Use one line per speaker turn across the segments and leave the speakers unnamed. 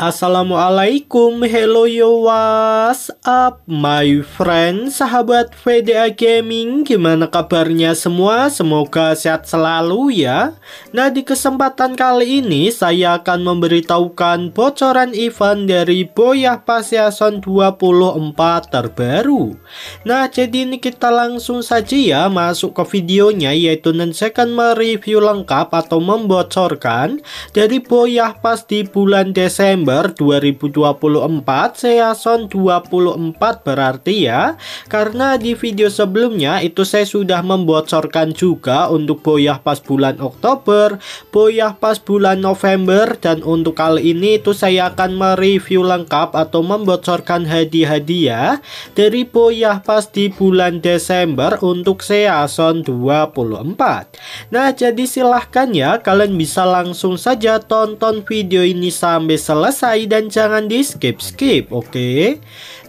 Assalamualaikum, hello yo, what's up my friend, sahabat VDA Gaming, gimana kabarnya semua? Semoga sehat selalu ya. Nah di kesempatan kali ini saya akan memberitahukan bocoran event dari Boyah Pasiason 24 terbaru. Nah jadi ini kita langsung saja ya masuk ke videonya yaitu nanti akan mereview lengkap atau membocorkan dari Boyah Pas di bulan Desember November 2024 Season 24 berarti ya Karena di video sebelumnya itu saya sudah membocorkan juga untuk boyah pas bulan Oktober Boyah pas bulan November Dan untuk kali ini itu saya akan mereview lengkap atau membocorkan hadiah-hadiah ya. Dari boyah pas di bulan Desember untuk Season 24 Nah jadi silahkan ya kalian bisa langsung saja tonton video ini sampai selesai selesai dan jangan di skip-skip, oke? Okay?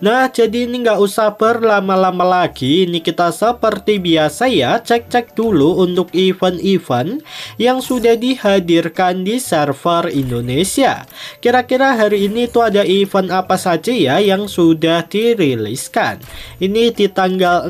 Nah jadi ini nggak usah berlama-lama lagi Ini kita seperti biasa ya Cek-cek dulu untuk event-event Yang sudah dihadirkan di server Indonesia Kira-kira hari ini tuh ada event apa saja ya Yang sudah diriliskan Ini di tanggal 16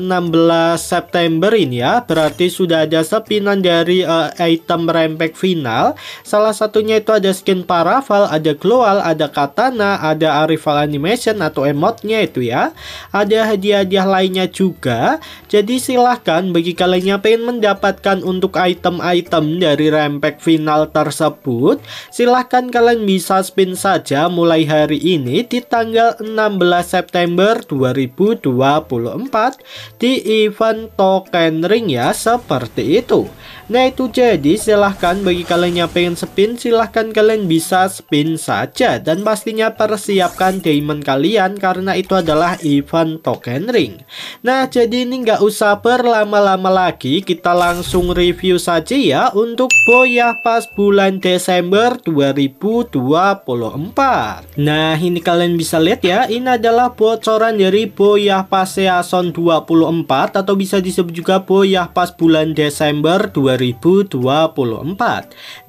September ini ya Berarti sudah ada sepinan dari uh, item rempek final Salah satunya itu ada skin parafal Ada global, ada Katana, ada arrival Animation atau emotnya itu ya. Ada hadiah-hadiah lainnya juga. Jadi silahkan bagi kalian yang pengen mendapatkan untuk item-item dari rempek final tersebut, silahkan kalian bisa spin saja mulai hari ini di tanggal 16 September 2024 di event token ring ya seperti itu. Nah itu jadi silahkan bagi kalian yang pengen spin silahkan kalian bisa spin saja dan pastinya persiapkan diamond kalian karena itu itu adalah event token ring Nah jadi ini nggak usah berlama-lama lagi kita langsung review saja ya untuk Boya pas bulan Desember 2024 Nah ini kalian bisa lihat ya ini adalah bocoran dari boyah pas season 24 atau bisa disebut juga Boya pas bulan Desember 2024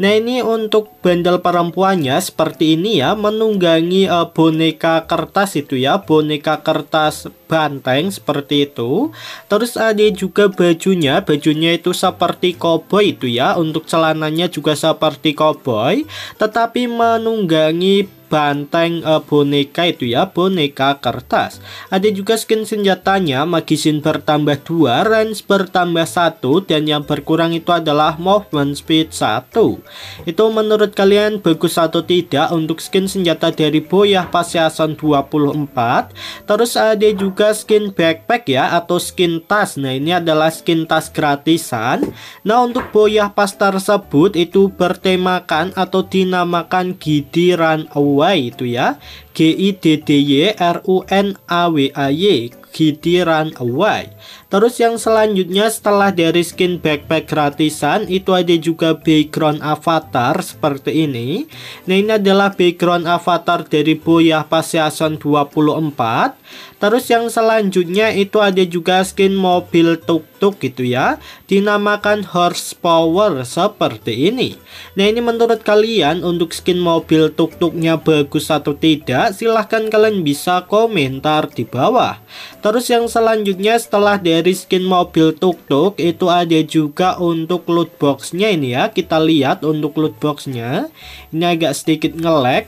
Nah ini untuk bandel perempuannya seperti ini ya menunggangi uh, boneka kertas itu ya boneka aneka kertas banteng seperti itu. Terus ada juga bajunya, bajunya itu seperti koboi itu ya, untuk celananya juga seperti koboi tetapi menunggangi banteng uh, boneka itu ya boneka kertas ada juga skin senjatanya magisin bertambah dua, range bertambah satu, dan yang berkurang itu adalah movement speed satu. itu menurut kalian bagus atau tidak untuk skin senjata dari boyah pasiasan 24 terus ada juga ke skin backpack ya atau skin tas. Nah, ini adalah skin tas gratisan. Nah, untuk boyah pas tersebut itu bertemakan atau dinamakan Gidi Runaway itu ya. G I D D Y R U N A W A Y Giddy Run Away. Terus yang selanjutnya setelah dari skin backpack gratisan itu ada juga background avatar seperti ini. Nah ini adalah background avatar dari Boya Passion 24. Terus yang selanjutnya itu ada juga skin mobil tuk-tuk gitu ya. Dinamakan Horse Power seperti ini. Nah ini menurut kalian untuk skin mobil tuk-tuknya bagus atau tidak? tidak, silahkan kalian bisa komentar di bawah. Terus yang selanjutnya setelah dari skin mobil tuk-tuk itu ada juga untuk loot boxnya ini ya. Kita lihat untuk loot boxnya. Ini agak sedikit ngelag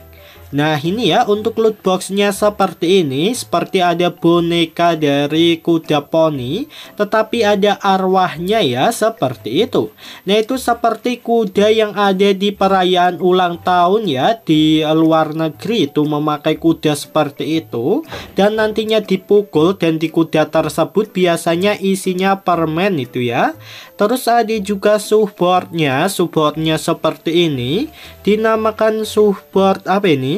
Nah ini ya untuk loot boxnya seperti ini Seperti ada boneka dari kuda poni Tetapi ada arwahnya ya seperti itu Nah itu seperti kuda yang ada di perayaan ulang tahun ya Di luar negeri itu memakai kuda seperti itu Dan nantinya dipukul dan di kuda tersebut biasanya isinya permen itu ya Terus ada juga subboardnya Subboardnya seperti ini Dinamakan subboard apa ini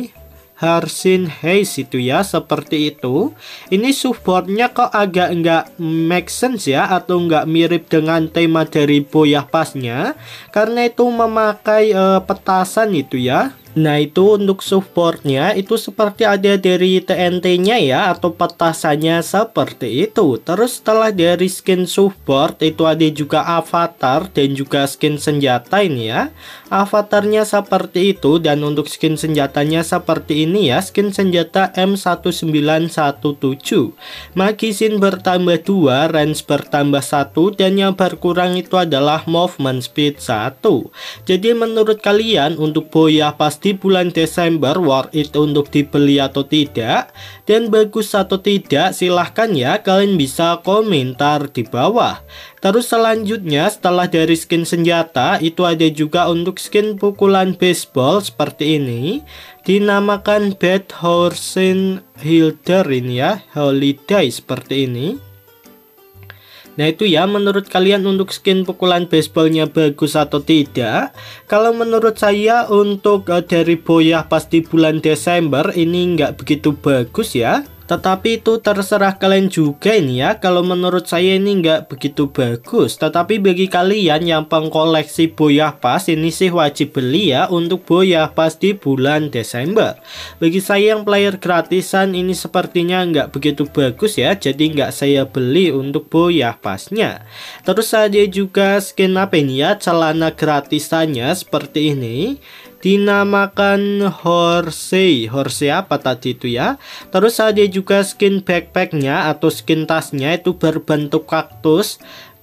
Harsin Hayes itu ya seperti itu ini supportnya kok agak enggak make sense ya atau enggak mirip dengan tema dari Boyah Pasnya karena itu memakai uh, petasan itu ya Nah itu untuk supportnya itu seperti ada dari TNT-nya ya atau petasannya seperti itu. Terus setelah dari skin support itu ada juga avatar dan juga skin senjata ini ya. Avatarnya seperti itu dan untuk skin senjatanya seperti ini ya skin senjata M1917. Magisin bertambah 2, range bertambah 1 dan yang berkurang itu adalah movement speed 1. Jadi menurut kalian untuk boya pas di bulan Desember worth it untuk dibeli atau tidak dan bagus atau tidak silahkan ya kalian bisa komentar di bawah terus selanjutnya setelah dari skin senjata itu ada juga untuk skin pukulan baseball seperti ini dinamakan Bad Horsen Hilderin ya Holiday seperti ini Nah itu ya menurut kalian untuk skin pukulan baseballnya bagus atau tidak Kalau menurut saya untuk eh, dari Boyah pasti bulan Desember ini nggak begitu bagus ya tetapi itu terserah kalian juga ini ya Kalau menurut saya ini nggak begitu bagus Tetapi bagi kalian yang pengkoleksi boyah pas Ini sih wajib beli ya Untuk boyah pas di bulan Desember Bagi saya yang player gratisan ini sepertinya nggak begitu bagus ya Jadi nggak saya beli untuk boyah pasnya Terus ada juga skin apa ini ya Celana gratisannya seperti ini dinamakan Horsey. Horsey apa tadi itu ya? Terus ada juga skin backpacknya atau skin tasnya itu berbentuk kaktus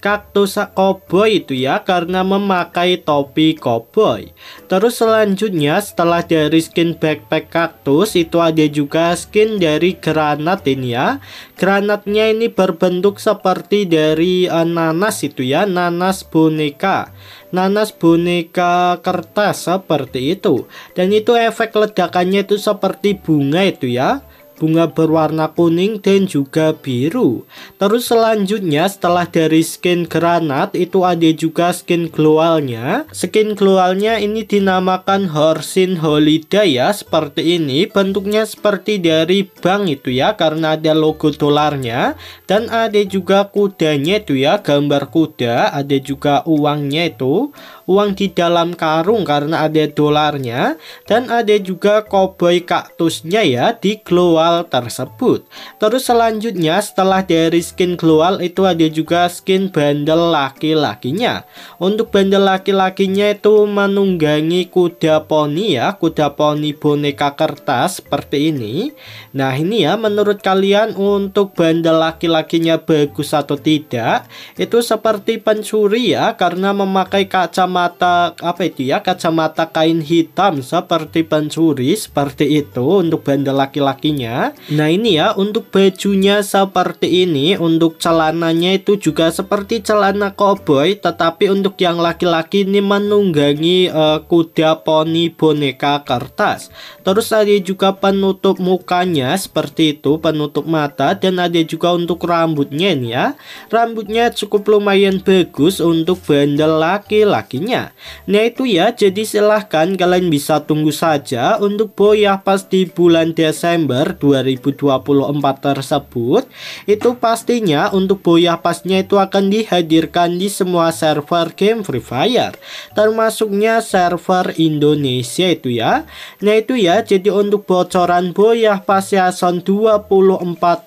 kaktus koboi itu ya karena memakai topi koboi. Terus selanjutnya setelah dari skin backpack kaktus itu ada juga skin dari granat ini ya. Granatnya ini berbentuk seperti dari uh, nanas itu ya, nanas boneka nanas boneka kertas seperti itu dan itu efek ledakannya itu seperti bunga itu ya bunga berwarna kuning dan juga biru. Terus selanjutnya setelah dari skin granat itu ada juga skin globalnya. Skin globalnya ini dinamakan Horsin Holiday ya seperti ini. Bentuknya seperti dari bank itu ya karena ada logo dolarnya dan ada juga kudanya itu ya gambar kuda, ada juga uangnya itu. Uang di dalam karung karena ada dolarnya dan ada juga koboi kaktusnya ya di gloal Kloal tersebut. Terus selanjutnya setelah dari skin keluar itu ada juga skin bandel laki-lakinya. Untuk bandel laki-lakinya itu menunggangi kuda poni ya, kuda poni boneka kertas seperti ini. Nah ini ya menurut kalian untuk bandel laki-lakinya bagus atau tidak? Itu seperti pencuri ya karena memakai kacamata apa itu ya kacamata kain hitam seperti pencuri seperti itu untuk bandel laki-lakinya Ya. Nah ini ya untuk bajunya seperti ini, untuk celananya itu juga seperti celana cowboy, tetapi untuk yang laki-laki ini menunggangi uh, kuda poni boneka kertas. Terus ada juga penutup mukanya seperti itu, penutup mata dan ada juga untuk rambutnya nih ya. Rambutnya cukup lumayan bagus untuk bandel laki-lakinya. Nah itu ya, jadi silahkan kalian bisa tunggu saja untuk boyah pas di bulan Desember 2024 tersebut itu pastinya untuk boya pasnya itu akan dihadirkan di semua server game Free Fire termasuknya server Indonesia itu ya nah itu ya jadi untuk bocoran boya pas season 24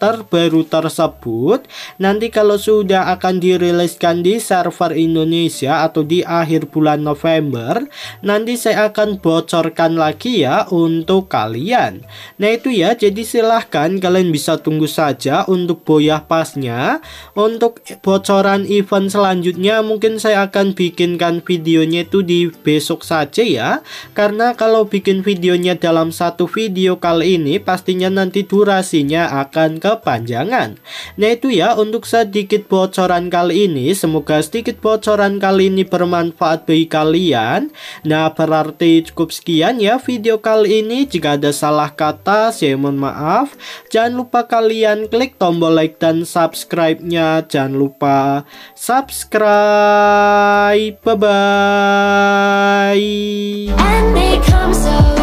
terbaru tersebut nanti kalau sudah akan diriliskan di server Indonesia atau di akhir bulan November nanti saya akan bocorkan lagi ya untuk kalian nah itu ya jadi silahkan kalian bisa tunggu saja untuk boyah pasnya Untuk bocoran event selanjutnya mungkin saya akan bikinkan videonya itu di besok saja ya Karena kalau bikin videonya dalam satu video kali ini pastinya nanti durasinya akan kepanjangan Nah itu ya untuk sedikit bocoran kali ini Semoga sedikit bocoran kali ini bermanfaat bagi kalian Nah berarti cukup sekian ya video kali ini Jika ada salah kata saya mohon maaf maaf. Jangan lupa kalian klik tombol like dan subscribe-nya. Jangan lupa subscribe. Bye-bye.